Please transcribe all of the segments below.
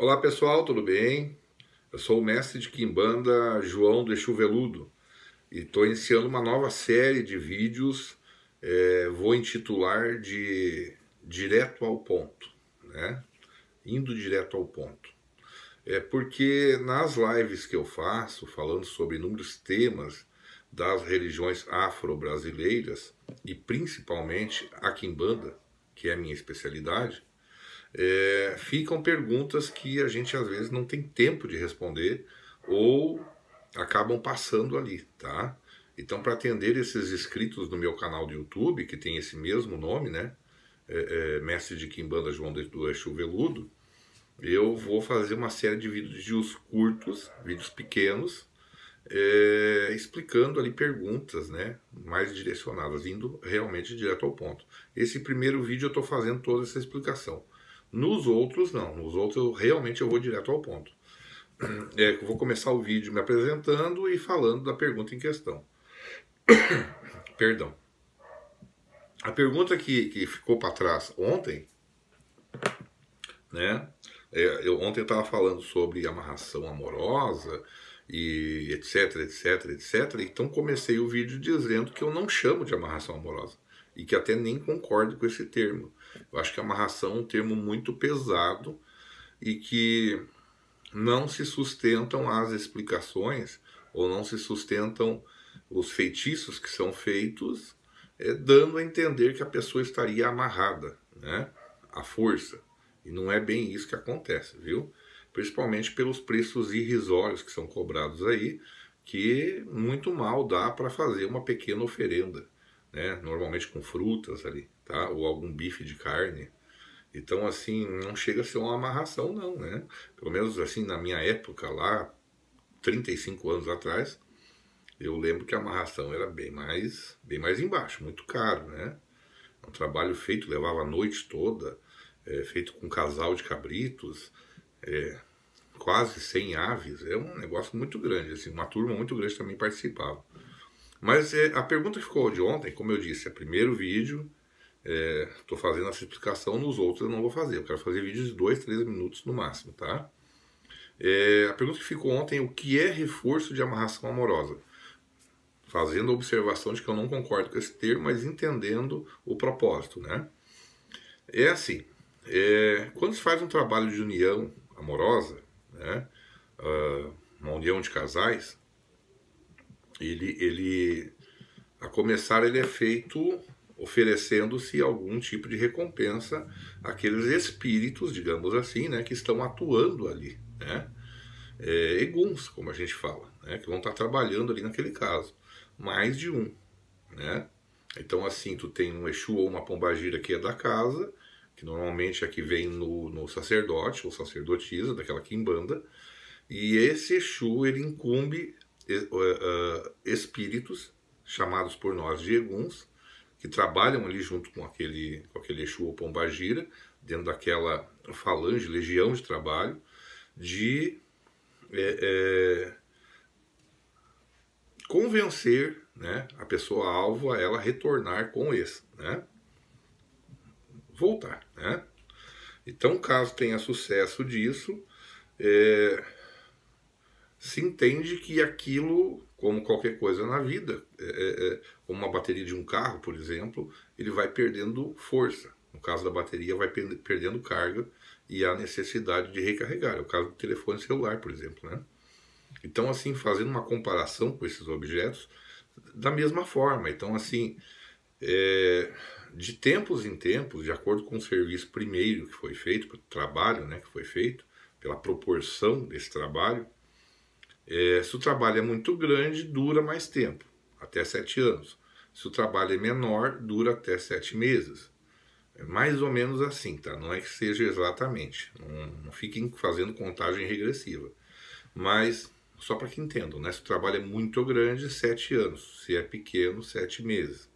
Olá pessoal, tudo bem? Eu sou o mestre de kimbanda João do Exu Veludo e estou iniciando uma nova série de vídeos, é, vou intitular de Direto ao Ponto, né? Indo direto ao ponto. É porque nas lives que eu faço, falando sobre inúmeros temas das religiões afro-brasileiras e principalmente a kimbanda, que é a minha especialidade, é, ficam perguntas que a gente às vezes não tem tempo de responder ou acabam passando ali, tá? Então, para atender esses inscritos no meu canal do YouTube, que tem esse mesmo nome, né? É, é, Mestre de Quimbanda João do Eixo Veludo, eu vou fazer uma série de vídeos curtos, vídeos pequenos, é, explicando ali perguntas, né? Mais direcionadas, indo realmente direto ao ponto. Esse primeiro vídeo eu estou fazendo toda essa explicação. Nos outros, não. Nos outros, eu, realmente eu vou direto ao ponto. É, eu vou começar o vídeo me apresentando e falando da pergunta em questão. Perdão. A pergunta que, que ficou para trás ontem, né? É, eu ontem estava falando sobre amarração amorosa e etc, etc, etc. Então comecei o vídeo dizendo que eu não chamo de amarração amorosa e que até nem concordo com esse termo. Eu acho que amarração é um termo muito pesado e que não se sustentam as explicações ou não se sustentam os feitiços que são feitos, é, dando a entender que a pessoa estaria amarrada, né? À força. E não é bem isso que acontece, viu? Principalmente pelos preços irrisórios que são cobrados aí, que muito mal dá para fazer uma pequena oferenda né? Normalmente com frutas ali, tá? Ou algum bife de carne. Então, assim, não chega a ser uma amarração, não, né? Pelo menos, assim, na minha época lá, 35 anos atrás, eu lembro que a amarração era bem mais, bem mais embaixo, muito caro, né? É um trabalho feito, levava a noite toda, é, feito com um casal de cabritos, é, quase 100 aves, é um negócio muito grande, assim, uma turma muito grande também participava. Mas é, a pergunta que ficou de ontem, como eu disse, é primeiro vídeo. Estou é, fazendo essa explicação nos outros, eu não vou fazer. Eu quero fazer vídeos de 2, 3 minutos no máximo, tá? É, a pergunta que ficou ontem, é o que é reforço de amarração amorosa? Fazendo a observação de que eu não concordo com esse termo, mas entendendo o propósito, né? É assim, é, quando se faz um trabalho de união amorosa, né, ah, uma união de casais, ele, ele a começar ele é feito oferecendo-se algum tipo de recompensa àqueles espíritos, digamos assim, né, que estão atuando ali, né, é, eguns, como a gente fala, né, que vão estar trabalhando ali naquele caso, mais de um, né. Então assim, tu tem um Exu ou uma pombagira que é da casa, que normalmente é que vem no, no sacerdote ou sacerdotisa daquela quimbanda, e esse Exu ele incumbe eh, eh, espíritos, chamados por nós de eguns, que trabalham ali junto com aquele, com aquele Exu ou Pombagira, dentro daquela falange, legião de trabalho, de é, é, convencer né, a pessoa alvo a ela retornar com esse, né? voltar. Né? Então, caso tenha sucesso disso, é, se entende que aquilo, como qualquer coisa na vida, é, é, é, uma bateria de um carro, por exemplo, ele vai perdendo força. No caso da bateria, vai perdendo carga e a necessidade de recarregar. É o caso do telefone celular, por exemplo. Né? Então, assim, fazendo uma comparação com esses objetos, da mesma forma. Então, assim, é, de tempos em tempos, de acordo com o serviço primeiro que foi feito, o trabalho né, que foi feito, pela proporção desse trabalho, é, se o trabalho é muito grande, dura mais tempo, até sete anos. Se o trabalho é menor, dura até sete meses. É mais ou menos assim, tá? Não é que seja exatamente. Não, não fiquem fazendo contagem regressiva. Mas, só para que entendam, né? Se o trabalho é muito grande, sete anos. Se é pequeno, sete meses.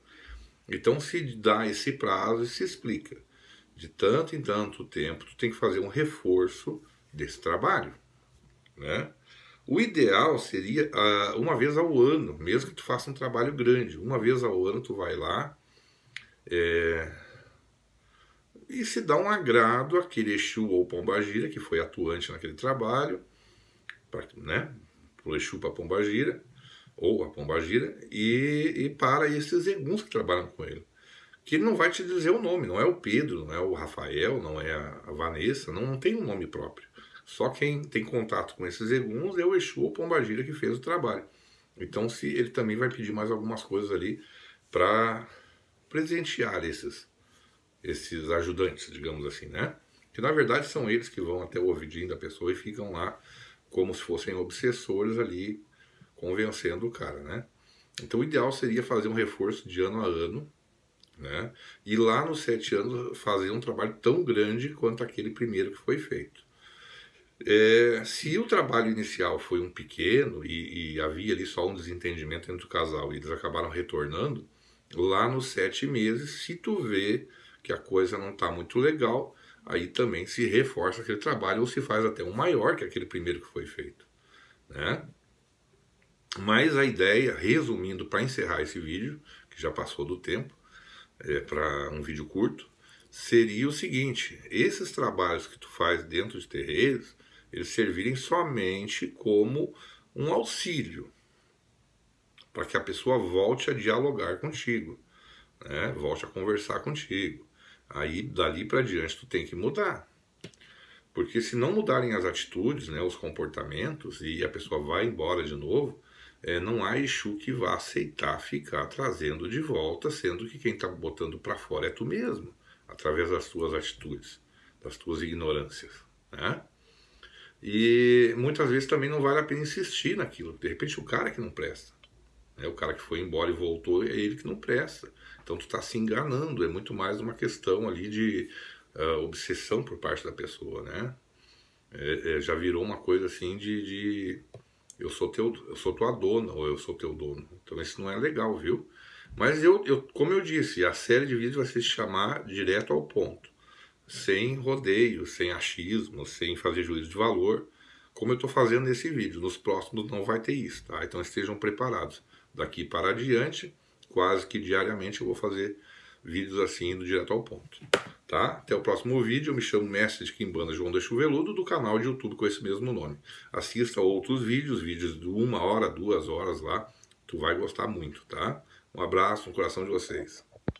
Então se dá esse prazo e se explica. De tanto em tanto tempo, tu tem que fazer um reforço desse trabalho, né? O ideal seria uh, uma vez ao ano, mesmo que tu faça um trabalho grande. Uma vez ao ano tu vai lá é, e se dá um agrado àquele Exu ou Pombagira que foi atuante naquele trabalho, para né? o Exu para Pombagira ou a Pombagira e, e para esses eguns que trabalham com ele. Que ele não vai te dizer o nome, não é o Pedro, não é o Rafael, não é a Vanessa, não, não tem um nome próprio. Só quem tem contato com esses eguns é o Exu ou Pombagira que fez o trabalho. Então se ele também vai pedir mais algumas coisas ali para presentear esses esses ajudantes, digamos assim, né? Que na verdade são eles que vão até o ouvidinho da pessoa e ficam lá como se fossem obsessores ali convencendo o cara, né? Então o ideal seria fazer um reforço de ano a ano, né? E lá nos sete anos fazer um trabalho tão grande quanto aquele primeiro que foi feito. É, se o trabalho inicial foi um pequeno e, e, havia ali só um desentendimento entre o casal e eles acabaram retornando, lá nos sete meses, se tu vê que a coisa não está muito legal, aí também se reforça aquele trabalho ou se faz até um maior que aquele primeiro que foi feito. Né? Mas a ideia, resumindo, para encerrar esse vídeo, que já passou do tempo, é, para um vídeo curto, seria o seguinte: esses trabalhos que tu faz dentro de terreiros, eles servirem somente como um auxílio para que a pessoa volte a dialogar contigo, né? volte a conversar contigo. Aí dali para diante tu tem que mudar. Porque se não mudarem as atitudes, né, os comportamentos, e a pessoa vai embora de novo, é, não há Exu que vá aceitar ficar trazendo de volta, sendo que quem está botando para fora é tu mesmo, através das tuas atitudes, das tuas ignorâncias. Né? E muitas vezes também não vale a pena insistir naquilo. De repente o cara que não presta. Né? O cara que foi embora e voltou é ele que não presta. Então tu está se enganando. É muito mais uma questão ali de uh, obsessão por parte da pessoa, né? É, é, já virou uma coisa assim de, de, eu sou teu, eu sou tua dona ou eu sou teu dono. Então isso não é legal, viu? Mas eu, eu como eu disse, a série de vídeos vai se chamar direto ao ponto sem rodeio, sem achismo, sem fazer juízo de valor, como eu estou fazendo nesse vídeo. Nos próximos não vai ter isso, tá? Então estejam preparados. Daqui para adiante, quase que diariamente eu vou fazer vídeos assim, indo direto ao ponto. Tá? Até o próximo vídeo. Eu me chamo Mestre de Quimbanda João da Chuveludo, do canal de YouTube com esse mesmo nome. Assista outros vídeos, vídeos de uma hora, duas horas lá. Tu vai gostar muito, tá? Um abraço, um coração de vocês.